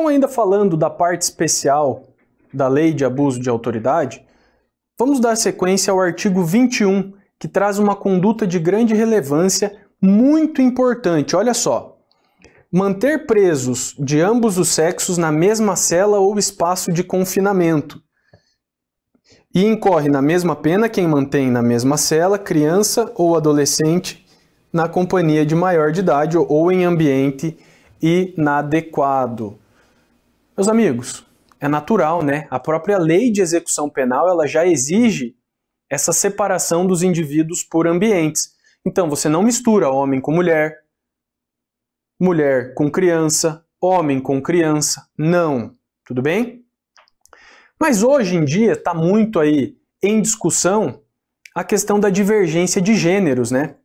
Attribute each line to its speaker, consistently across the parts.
Speaker 1: Então, ainda falando da parte especial da Lei de Abuso de Autoridade, vamos dar sequência ao artigo 21, que traz uma conduta de grande relevância muito importante. Olha só. Manter presos de ambos os sexos na mesma cela ou espaço de confinamento. E incorre na mesma pena quem mantém na mesma cela criança ou adolescente na companhia de maior de idade ou em ambiente inadequado. Meus amigos, é natural, né? A própria lei de execução penal ela já exige essa separação dos indivíduos por ambientes. Então você não mistura homem com mulher, mulher com criança, homem com criança, não. Tudo bem? Mas hoje em dia está muito aí em discussão a questão da divergência de gêneros, né?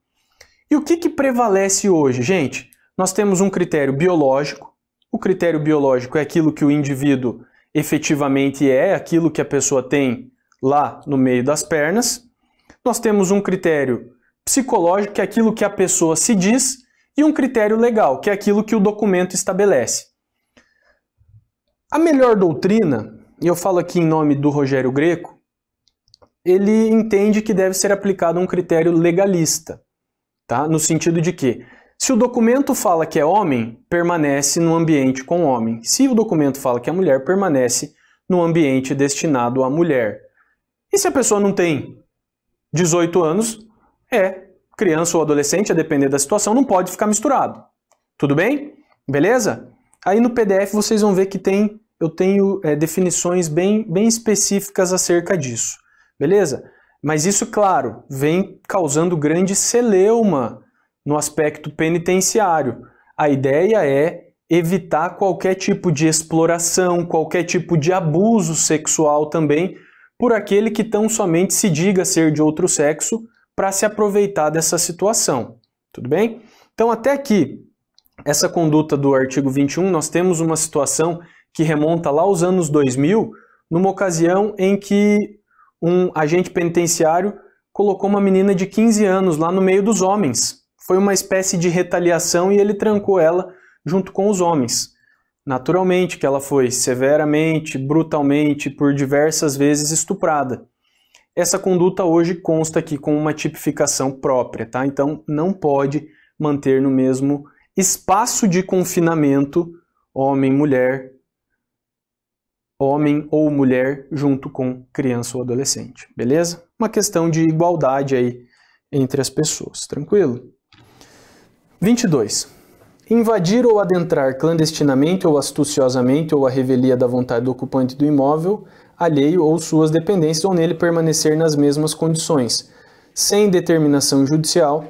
Speaker 1: E o que, que prevalece hoje? Gente, nós temos um critério biológico, o critério biológico é aquilo que o indivíduo efetivamente é, aquilo que a pessoa tem lá no meio das pernas. Nós temos um critério psicológico, que é aquilo que a pessoa se diz, e um critério legal, que é aquilo que o documento estabelece. A melhor doutrina, e eu falo aqui em nome do Rogério Greco, ele entende que deve ser aplicado um critério legalista, tá? No sentido de que se o documento fala que é homem, permanece no ambiente com homem. Se o documento fala que é mulher, permanece no ambiente destinado à mulher. E se a pessoa não tem 18 anos, é criança ou adolescente, a depender da situação, não pode ficar misturado. Tudo bem? Beleza? Aí no PDF vocês vão ver que tem, eu tenho é, definições bem, bem específicas acerca disso. Beleza? Mas isso, claro, vem causando grande celeuma no aspecto penitenciário. A ideia é evitar qualquer tipo de exploração, qualquer tipo de abuso sexual também por aquele que tão somente se diga ser de outro sexo para se aproveitar dessa situação. Tudo bem? Então, até aqui, essa conduta do artigo 21, nós temos uma situação que remonta lá aos anos 2000, numa ocasião em que um agente penitenciário colocou uma menina de 15 anos lá no meio dos homens. Foi uma espécie de retaliação e ele trancou ela junto com os homens. Naturalmente que ela foi severamente, brutalmente, por diversas vezes estuprada. Essa conduta hoje consta aqui com uma tipificação própria, tá? Então não pode manter no mesmo espaço de confinamento homem, mulher, homem ou mulher junto com criança ou adolescente, beleza? Uma questão de igualdade aí entre as pessoas, tranquilo? 22. Invadir ou adentrar clandestinamente ou astuciosamente ou à revelia da vontade do ocupante do imóvel, alheio ou suas dependências, ou nele permanecer nas mesmas condições, sem determinação judicial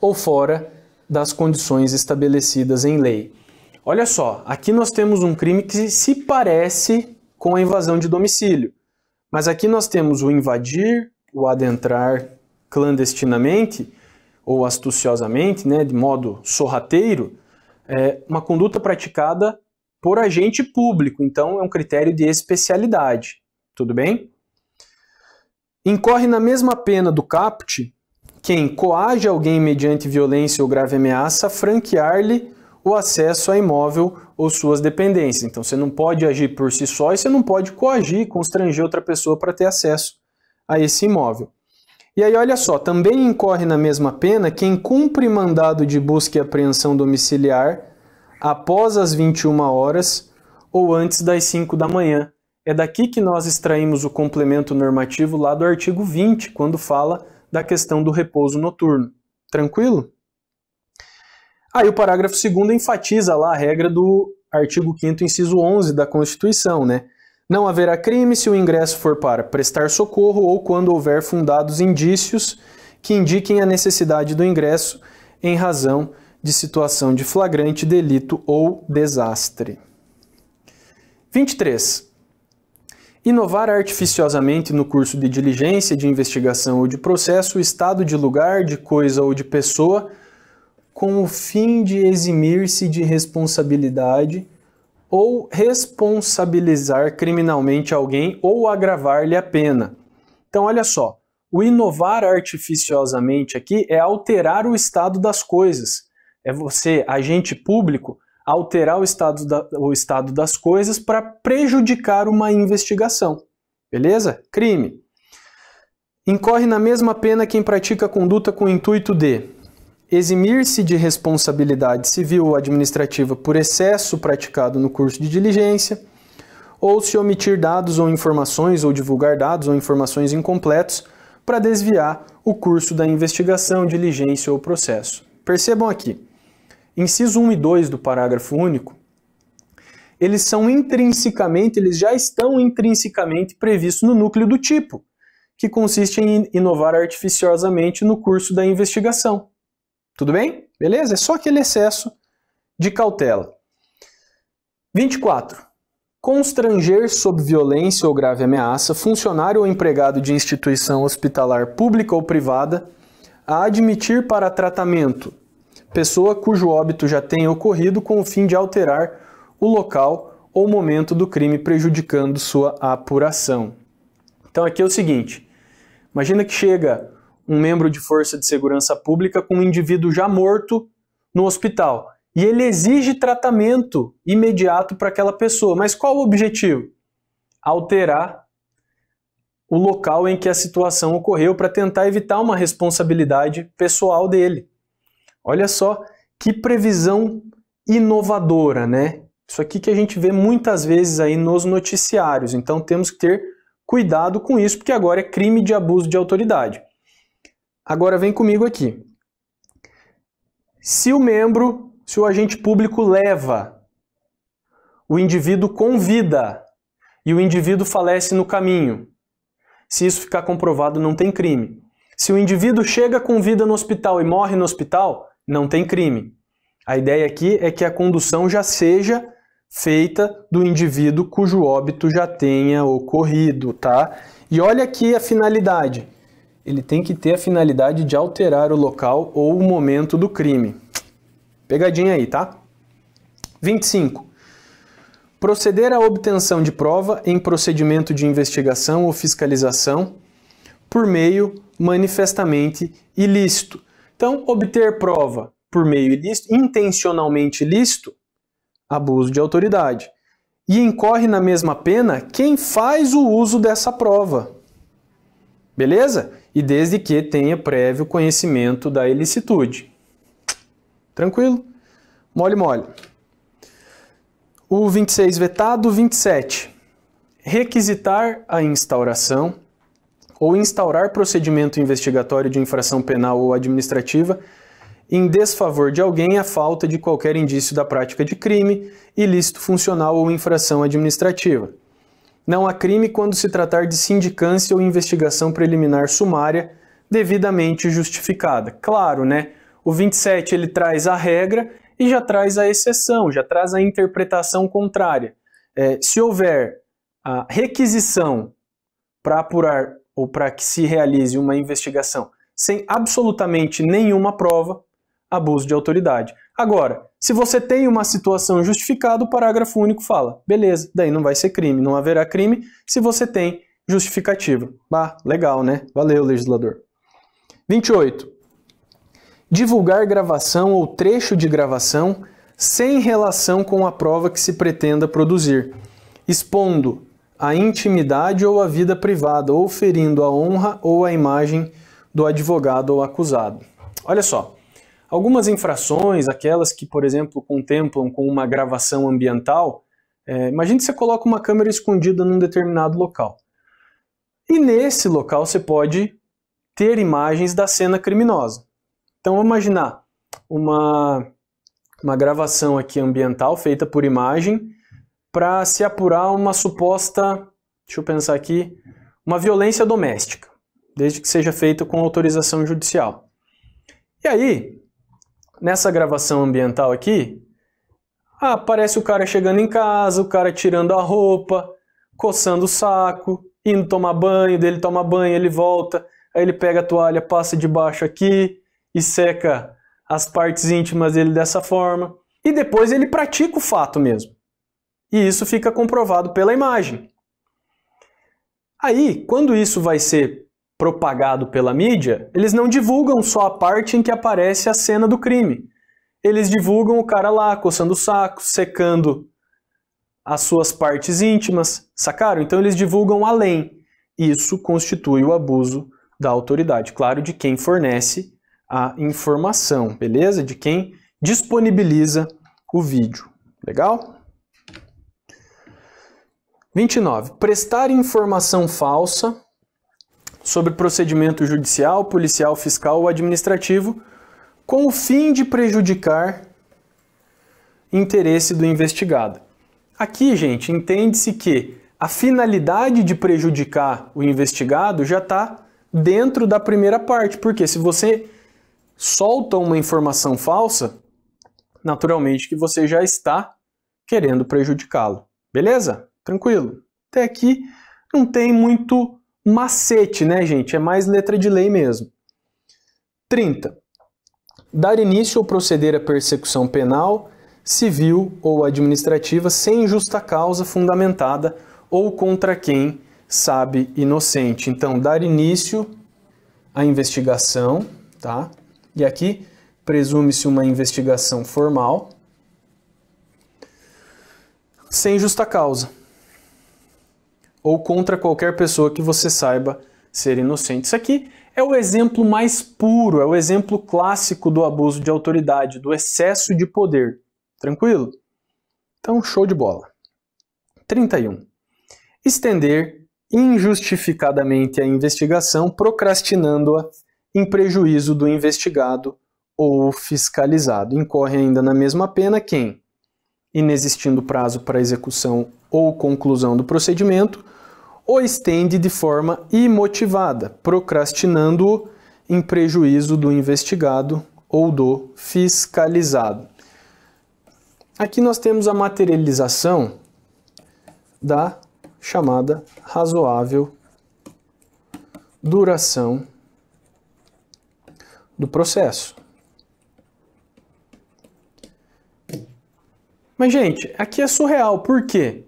Speaker 1: ou fora das condições estabelecidas em lei. Olha só, aqui nós temos um crime que se parece com a invasão de domicílio, mas aqui nós temos o invadir, o adentrar clandestinamente ou astuciosamente, né, de modo sorrateiro, é uma conduta praticada por agente público, então é um critério de especialidade, tudo bem? Incorre na mesma pena do caput quem coage alguém mediante violência ou grave ameaça franquear-lhe o acesso a imóvel ou suas dependências. Então você não pode agir por si só e você não pode coagir, constranger outra pessoa para ter acesso a esse imóvel. E aí, olha só, também incorre na mesma pena quem cumpre mandado de busca e apreensão domiciliar após as 21 horas ou antes das 5 da manhã. É daqui que nós extraímos o complemento normativo lá do artigo 20, quando fala da questão do repouso noturno. Tranquilo? Aí o parágrafo 2 enfatiza lá a regra do artigo 5 inciso 11 da Constituição, né? Não haverá crime se o ingresso for para prestar socorro ou quando houver fundados indícios que indiquem a necessidade do ingresso em razão de situação de flagrante delito ou desastre. 23. Inovar artificiosamente no curso de diligência, de investigação ou de processo o estado de lugar, de coisa ou de pessoa, com o fim de eximir-se de responsabilidade ou responsabilizar criminalmente alguém ou agravar-lhe a pena. Então, olha só, o inovar artificiosamente aqui é alterar o estado das coisas. É você, agente público, alterar o estado, da, o estado das coisas para prejudicar uma investigação. Beleza? Crime. Incorre na mesma pena quem pratica conduta com intuito de eximir-se de responsabilidade civil ou administrativa por excesso praticado no curso de diligência, ou se omitir dados ou informações ou divulgar dados ou informações incompletos para desviar o curso da investigação, diligência ou processo. Percebam aqui, inciso 1 e 2 do parágrafo único, eles são intrinsecamente, eles já estão intrinsecamente previstos no núcleo do tipo, que consiste em inovar artificiosamente no curso da investigação. Tudo bem? Beleza? É só aquele excesso de cautela. 24. Constranger sob violência ou grave ameaça funcionário ou empregado de instituição hospitalar pública ou privada a admitir para tratamento pessoa cujo óbito já tenha ocorrido com o fim de alterar o local ou momento do crime, prejudicando sua apuração. Então aqui é o seguinte: imagina que chega um membro de força de segurança pública com um indivíduo já morto no hospital. E ele exige tratamento imediato para aquela pessoa. Mas qual o objetivo? Alterar o local em que a situação ocorreu para tentar evitar uma responsabilidade pessoal dele. Olha só que previsão inovadora, né? Isso aqui que a gente vê muitas vezes aí nos noticiários, então temos que ter cuidado com isso, porque agora é crime de abuso de autoridade. Agora vem comigo aqui. Se o membro, se o agente público leva, o indivíduo convida e o indivíduo falece no caminho. Se isso ficar comprovado, não tem crime. Se o indivíduo chega com vida no hospital e morre no hospital, não tem crime. A ideia aqui é que a condução já seja feita do indivíduo cujo óbito já tenha ocorrido, tá? E olha aqui a finalidade ele tem que ter a finalidade de alterar o local ou o momento do crime. Pegadinha aí, tá? 25. Proceder à obtenção de prova em procedimento de investigação ou fiscalização por meio manifestamente ilícito. Então, obter prova por meio ilícito, intencionalmente ilícito, abuso de autoridade. E incorre na mesma pena quem faz o uso dessa prova. Beleza? e desde que tenha prévio conhecimento da ilicitude. Tranquilo? Mole, mole. O 26 vetado, 27. Requisitar a instauração ou instaurar procedimento investigatório de infração penal ou administrativa em desfavor de alguém a falta de qualquer indício da prática de crime, ilícito funcional ou infração administrativa. Não há crime quando se tratar de sindicância ou investigação preliminar sumária devidamente justificada. Claro, né? O 27 ele traz a regra e já traz a exceção, já traz a interpretação contrária. É, se houver a requisição para apurar ou para que se realize uma investigação sem absolutamente nenhuma prova, abuso de autoridade. Agora, se você tem uma situação justificada, o parágrafo único fala, beleza, daí não vai ser crime, não haverá crime se você tem justificativa. Bah, legal, né? Valeu, legislador. 28. Divulgar gravação ou trecho de gravação sem relação com a prova que se pretenda produzir, expondo a intimidade ou a vida privada, ou ferindo a honra ou a imagem do advogado ou acusado. Olha só, Algumas infrações, aquelas que, por exemplo, contemplam com uma gravação ambiental, é, imagine que você coloca uma câmera escondida num determinado local. E nesse local você pode ter imagens da cena criminosa. Então vamos imaginar uma, uma gravação aqui ambiental feita por imagem para se apurar uma suposta, deixa eu pensar aqui, uma violência doméstica, desde que seja feita com autorização judicial. E aí, nessa gravação ambiental aqui, ah, aparece o cara chegando em casa, o cara tirando a roupa, coçando o saco, indo tomar banho, dele toma banho, ele volta, aí ele pega a toalha, passa debaixo aqui e seca as partes íntimas dele dessa forma. E depois ele pratica o fato mesmo. E isso fica comprovado pela imagem. Aí, quando isso vai ser propagado pela mídia, eles não divulgam só a parte em que aparece a cena do crime. Eles divulgam o cara lá coçando o saco, secando as suas partes íntimas, sacaram? Então eles divulgam além. Isso constitui o abuso da autoridade, claro, de quem fornece a informação, beleza? De quem disponibiliza o vídeo. Legal? 29. Prestar informação falsa sobre procedimento judicial, policial, fiscal ou administrativo, com o fim de prejudicar interesse do investigado. Aqui, gente, entende-se que a finalidade de prejudicar o investigado já está dentro da primeira parte, porque se você solta uma informação falsa, naturalmente que você já está querendo prejudicá-lo. Beleza? Tranquilo. Até aqui não tem muito macete, né, gente? É mais letra de lei mesmo. 30. Dar início ou proceder à persecução penal, civil ou administrativa sem justa causa fundamentada ou contra quem sabe inocente. Então, dar início à investigação, tá? E aqui presume-se uma investigação formal sem justa causa ou contra qualquer pessoa que você saiba ser inocente. Isso aqui é o exemplo mais puro, é o exemplo clássico do abuso de autoridade, do excesso de poder. Tranquilo? Então, show de bola. 31. Estender injustificadamente a investigação, procrastinando-a em prejuízo do investigado ou fiscalizado. Incorre ainda na mesma pena quem, inexistindo prazo para execução ou conclusão do procedimento, o estende de forma imotivada, procrastinando-o em prejuízo do investigado ou do fiscalizado. Aqui nós temos a materialização da chamada razoável duração do processo. Mas, gente, aqui é surreal, por quê?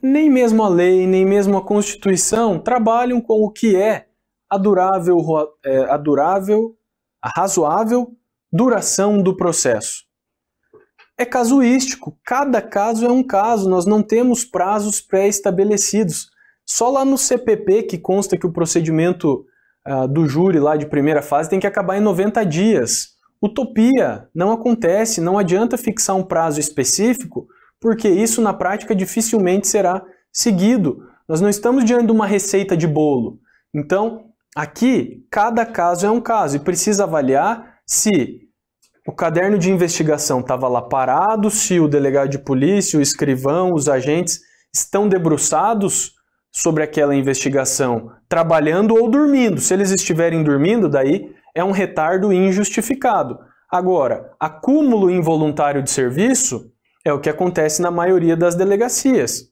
Speaker 1: Nem mesmo a lei, nem mesmo a Constituição trabalham com o que é a durável, é, a durável, a razoável duração do processo. É casuístico, cada caso é um caso, nós não temos prazos pré-estabelecidos. Só lá no CPP que consta que o procedimento uh, do júri lá de primeira fase tem que acabar em 90 dias. Utopia, não acontece, não adianta fixar um prazo específico porque isso na prática dificilmente será seguido. Nós não estamos diante de uma receita de bolo. Então, aqui, cada caso é um caso e precisa avaliar se o caderno de investigação estava lá parado, se o delegado de polícia, o escrivão, os agentes estão debruçados sobre aquela investigação, trabalhando ou dormindo. Se eles estiverem dormindo, daí é um retardo injustificado. Agora, acúmulo involuntário de serviço é o que acontece na maioria das delegacias.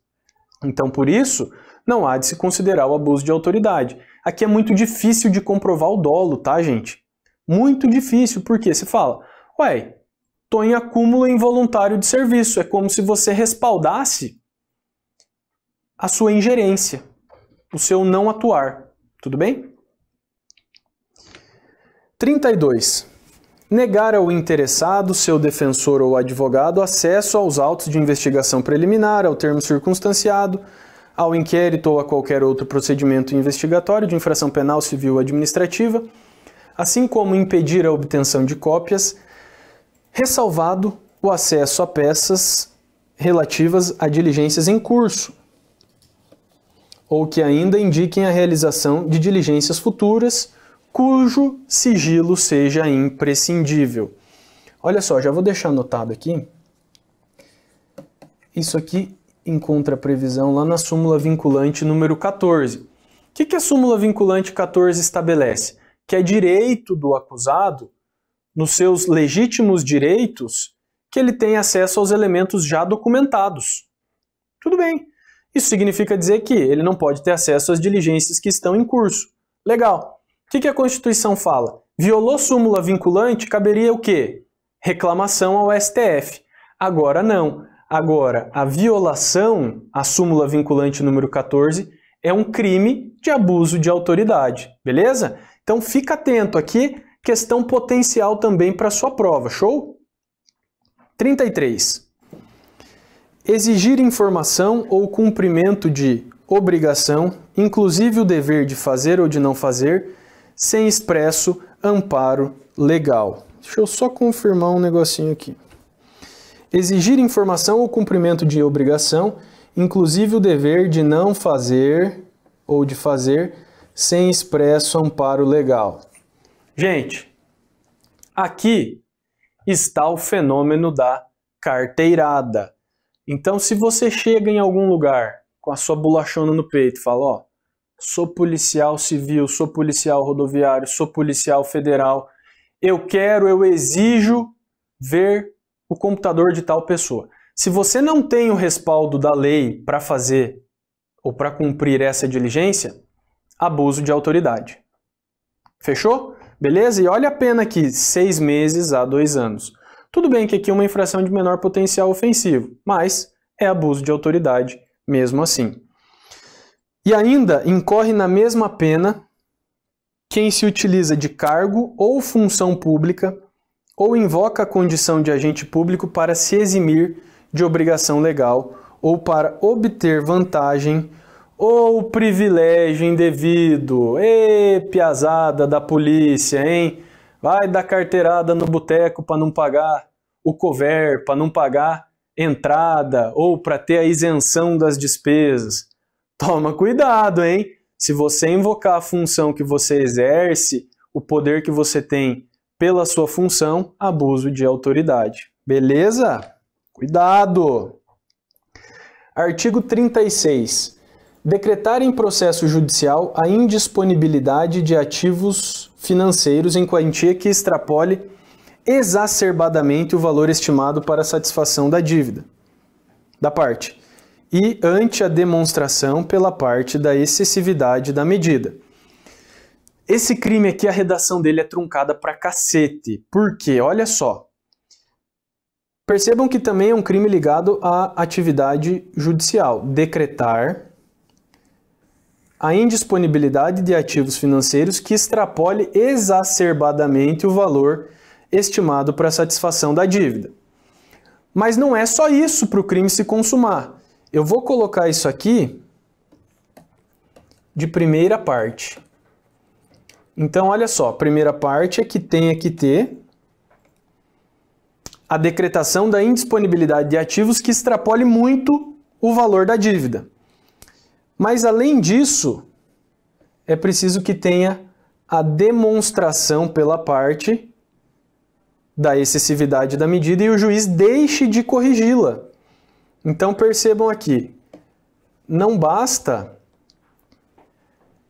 Speaker 1: Então, por isso, não há de se considerar o abuso de autoridade. Aqui é muito difícil de comprovar o dolo, tá, gente? Muito difícil, porque se fala, ué, tô em acúmulo involuntário de serviço. É como se você respaldasse a sua ingerência, o seu não atuar. Tudo bem? 32. Negar ao interessado, seu defensor ou advogado acesso aos autos de investigação preliminar, ao termo circunstanciado, ao inquérito ou a qualquer outro procedimento investigatório de infração penal, civil ou administrativa, assim como impedir a obtenção de cópias, ressalvado o acesso a peças relativas a diligências em curso, ou que ainda indiquem a realização de diligências futuras cujo sigilo seja imprescindível. Olha só, já vou deixar anotado aqui. Isso aqui encontra previsão lá na súmula vinculante número 14. O que, que a súmula vinculante 14 estabelece? Que é direito do acusado, nos seus legítimos direitos, que ele tem acesso aos elementos já documentados. Tudo bem. Isso significa dizer que ele não pode ter acesso às diligências que estão em curso. Legal. O que, que a Constituição fala? Violou súmula vinculante, caberia o quê? Reclamação ao STF. Agora não. Agora, a violação à súmula vinculante número 14 é um crime de abuso de autoridade, beleza? Então fica atento aqui, questão potencial também para sua prova, show? 33. Exigir informação ou cumprimento de obrigação, inclusive o dever de fazer ou de não fazer, sem expresso amparo legal. Deixa eu só confirmar um negocinho aqui. Exigir informação ou cumprimento de obrigação, inclusive o dever de não fazer ou de fazer sem expresso amparo legal. Gente, aqui está o fenômeno da carteirada. Então, se você chega em algum lugar com a sua bolachona no peito e fala, ó, sou policial civil, sou policial rodoviário, sou policial federal, eu quero, eu exijo ver o computador de tal pessoa. Se você não tem o respaldo da lei para fazer ou para cumprir essa diligência, abuso de autoridade. Fechou? Beleza? E olha a pena aqui, seis meses a dois anos. Tudo bem que aqui é uma infração de menor potencial ofensivo, mas é abuso de autoridade mesmo assim. E ainda incorre na mesma pena quem se utiliza de cargo ou função pública ou invoca a condição de agente público para se eximir de obrigação legal ou para obter vantagem ou privilégio indevido. Ê, piazada da polícia, hein? Vai dar carteirada no boteco para não pagar o cover, para não pagar entrada ou para ter a isenção das despesas toma cuidado, hein? Se você invocar a função que você exerce, o poder que você tem pela sua função, abuso de autoridade. Beleza? Cuidado! Artigo 36. Decretar em processo judicial a indisponibilidade de ativos financeiros em quantia que extrapole exacerbadamente o valor estimado para satisfação da dívida da parte e ante a demonstração pela parte da excessividade da medida. Esse crime aqui, a redação dele é truncada para cacete. Por quê? Olha só. Percebam que também é um crime ligado à atividade judicial. Decretar a indisponibilidade de ativos financeiros que extrapole exacerbadamente o valor estimado para satisfação da dívida. Mas não é só isso para o crime se consumar. Eu vou colocar isso aqui de primeira parte. Então, olha só, primeira parte é que tenha que ter a decretação da indisponibilidade de ativos que extrapole muito o valor da dívida. Mas, além disso, é preciso que tenha a demonstração pela parte da excessividade da medida e o juiz deixe de corrigi-la. Então percebam aqui, não basta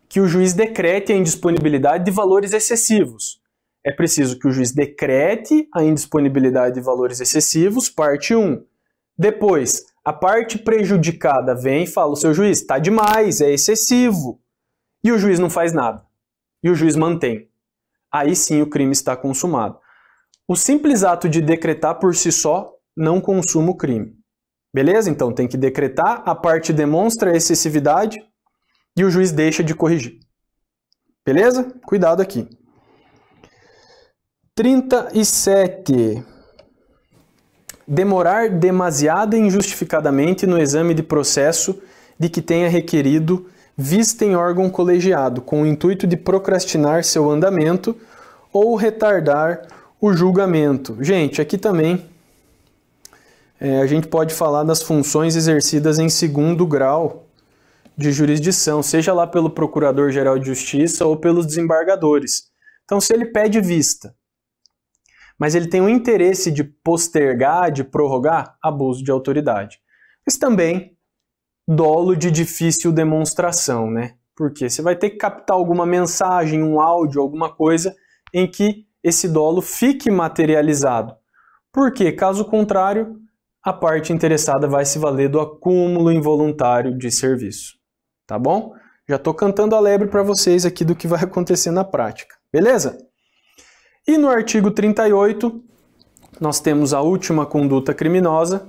Speaker 1: que o juiz decrete a indisponibilidade de valores excessivos. É preciso que o juiz decrete a indisponibilidade de valores excessivos, parte 1. Depois, a parte prejudicada vem e fala: o seu juiz está demais, é excessivo. E o juiz não faz nada. E o juiz mantém. Aí sim o crime está consumado. O simples ato de decretar por si só não consuma o crime. Beleza? Então tem que decretar, a parte demonstra a excessividade e o juiz deixa de corrigir. Beleza? Cuidado aqui. 37. Demorar demasiado e injustificadamente no exame de processo de que tenha requerido vista em órgão colegiado, com o intuito de procrastinar seu andamento ou retardar o julgamento. Gente, aqui também é, a gente pode falar das funções exercidas em segundo grau de jurisdição, seja lá pelo Procurador-Geral de Justiça ou pelos desembargadores. Então, se ele pede vista, mas ele tem o interesse de postergar, de prorrogar, abuso de autoridade. Mas também dolo de difícil demonstração, né? Porque você vai ter que captar alguma mensagem, um áudio, alguma coisa em que esse dolo fique materializado. Porque, caso contrário, a parte interessada vai se valer do acúmulo involuntário de serviço. Tá bom? Já estou cantando a lebre para vocês aqui do que vai acontecer na prática, beleza? E no artigo 38, nós temos a última conduta criminosa,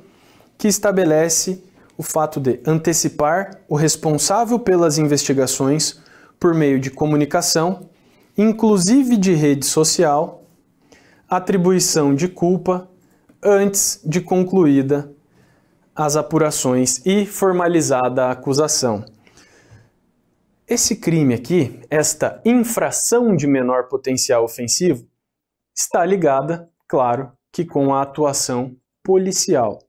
Speaker 1: que estabelece o fato de antecipar o responsável pelas investigações por meio de comunicação, inclusive de rede social, atribuição de culpa antes de concluída as apurações e formalizada a acusação. Esse crime aqui, esta infração de menor potencial ofensivo, está ligada, claro, que com a atuação policial.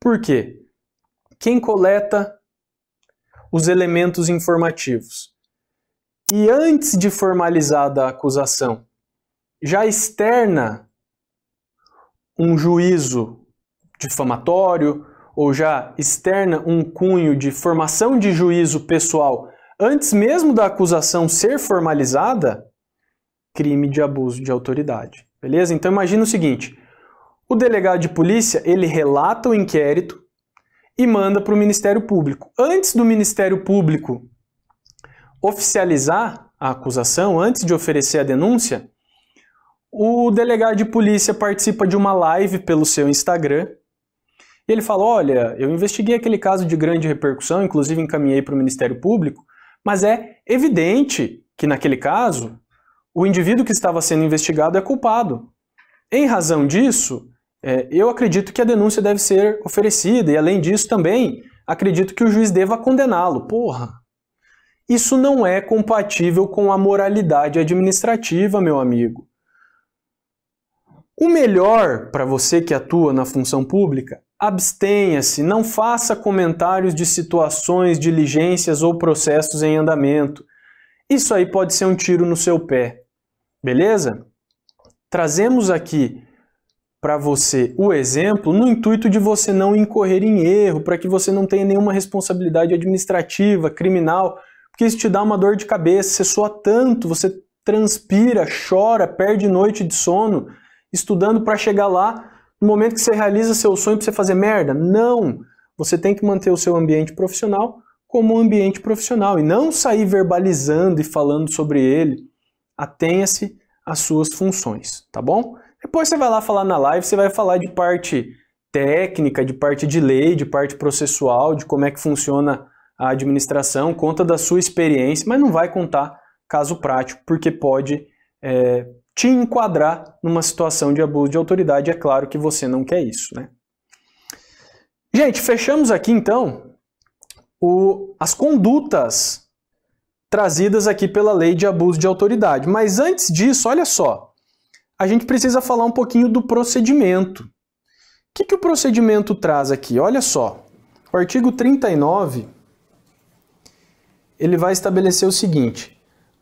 Speaker 1: Por quê? Quem coleta os elementos informativos e antes de formalizada a acusação, já externa um juízo difamatório ou já externa um cunho de formação de juízo pessoal antes mesmo da acusação ser formalizada, crime de abuso de autoridade. Beleza? Então imagina o seguinte: o delegado de polícia, ele relata o inquérito e manda para o Ministério Público. Antes do Ministério Público oficializar a acusação, antes de oferecer a denúncia, o delegado de polícia participa de uma live pelo seu Instagram. E ele fala: Olha, eu investiguei aquele caso de grande repercussão, inclusive encaminhei para o Ministério Público, mas é evidente que, naquele caso, o indivíduo que estava sendo investigado é culpado. Em razão disso, é, eu acredito que a denúncia deve ser oferecida, e além disso, também acredito que o juiz deva condená-lo. Porra! Isso não é compatível com a moralidade administrativa, meu amigo. O melhor para você que atua na função pública Abstenha-se, não faça comentários de situações, diligências ou processos em andamento. Isso aí pode ser um tiro no seu pé. Beleza? Trazemos aqui para você o exemplo no intuito de você não incorrer em erro, para que você não tenha nenhuma responsabilidade administrativa, criminal, porque isso te dá uma dor de cabeça, você soa tanto, você transpira, chora, perde noite de sono estudando para chegar lá no momento que você realiza seu sonho para você fazer merda. Não! Você tem que manter o seu ambiente profissional como um ambiente profissional e não sair verbalizando e falando sobre ele. Atenha-se às suas funções, tá bom? Depois você vai lá falar na live, você vai falar de parte técnica, de parte de lei, de parte processual, de como é que funciona a administração, conta da sua experiência, mas não vai contar caso prático, porque pode é, te enquadrar numa situação de abuso de autoridade. É claro que você não quer isso, né? Gente, fechamos aqui então o, as condutas trazidas aqui pela lei de abuso de autoridade. Mas antes disso, olha só, a gente precisa falar um pouquinho do procedimento. O que, que o procedimento traz aqui? Olha só, o artigo 39 ele vai estabelecer o seguinte: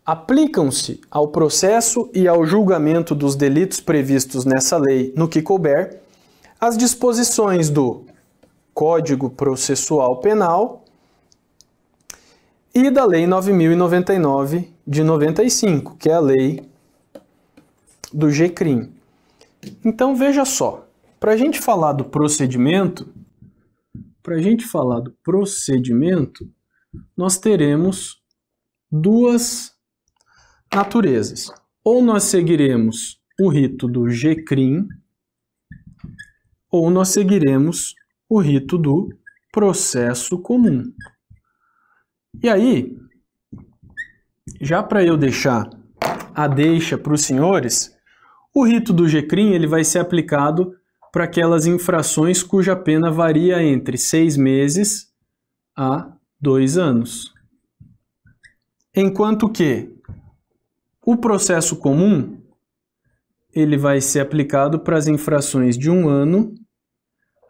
Speaker 1: aplicam-se ao processo e ao julgamento dos delitos previstos nessa lei, no que couber, as disposições do Código Processual Penal e da Lei 9099 de 95, que é a lei do GCRIM. Então veja só, para a gente falar do procedimento, para a gente falar do procedimento, nós teremos duas naturezas. Ou nós seguiremos o rito do Jecrim, ou nós seguiremos o rito do processo comum. E aí, já para eu deixar a deixa para os senhores, o rito do GCRIM ele vai ser aplicado para aquelas infrações cuja pena varia entre seis meses a dois anos. Enquanto que o processo comum ele vai ser aplicado para as infrações de um ano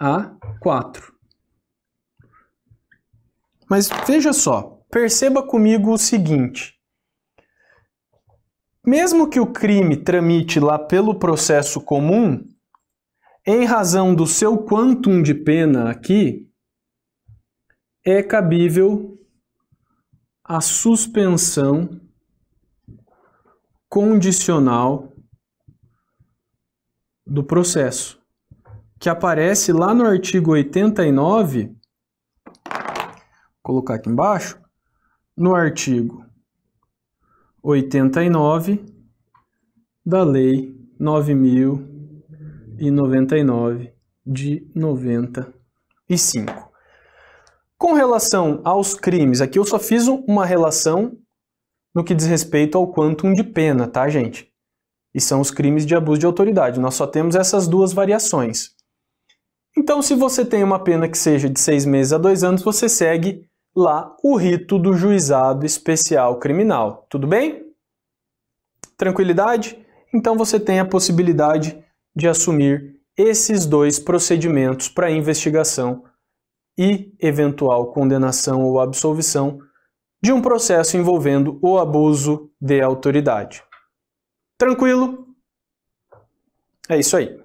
Speaker 1: a quatro. Mas veja só, perceba comigo o seguinte. Mesmo que o crime tramite lá pelo processo comum, em razão do seu quantum de pena aqui, é cabível a suspensão condicional do processo, que aparece lá no artigo 89, vou colocar aqui embaixo, no artigo 89 da Lei 9099 de 95. Com relação aos crimes, aqui eu só fiz uma relação no que diz respeito ao quantum de pena, tá, gente? E são os crimes de abuso de autoridade. Nós só temos essas duas variações. Então, se você tem uma pena que seja de seis meses a dois anos, você segue lá o rito do juizado especial criminal. Tudo bem? Tranquilidade? Então você tem a possibilidade de assumir esses dois procedimentos para investigação e eventual condenação ou absolvição de um processo envolvendo o abuso de autoridade. Tranquilo? É isso aí.